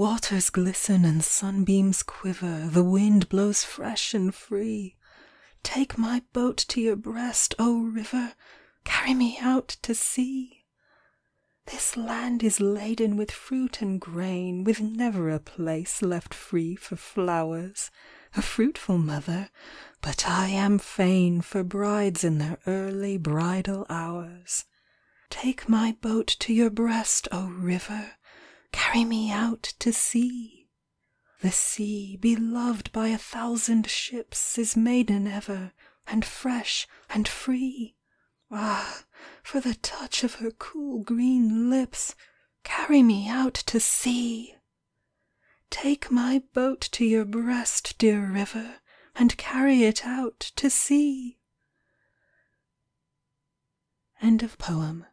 Waters glisten and sunbeams quiver, The wind blows fresh and free. Take my boat to your breast, O river, Carry me out to sea. This land is laden with fruit and grain, With never a place left free for flowers, A fruitful mother, but I am fain For brides in their early bridal hours. Take my boat to your breast, O river. Carry me out to sea. The sea, beloved by a thousand ships, is maiden ever, and fresh and free. Ah, for the touch of her cool green lips, carry me out to sea. Take my boat to your breast, dear river, and carry it out to sea. End of poem.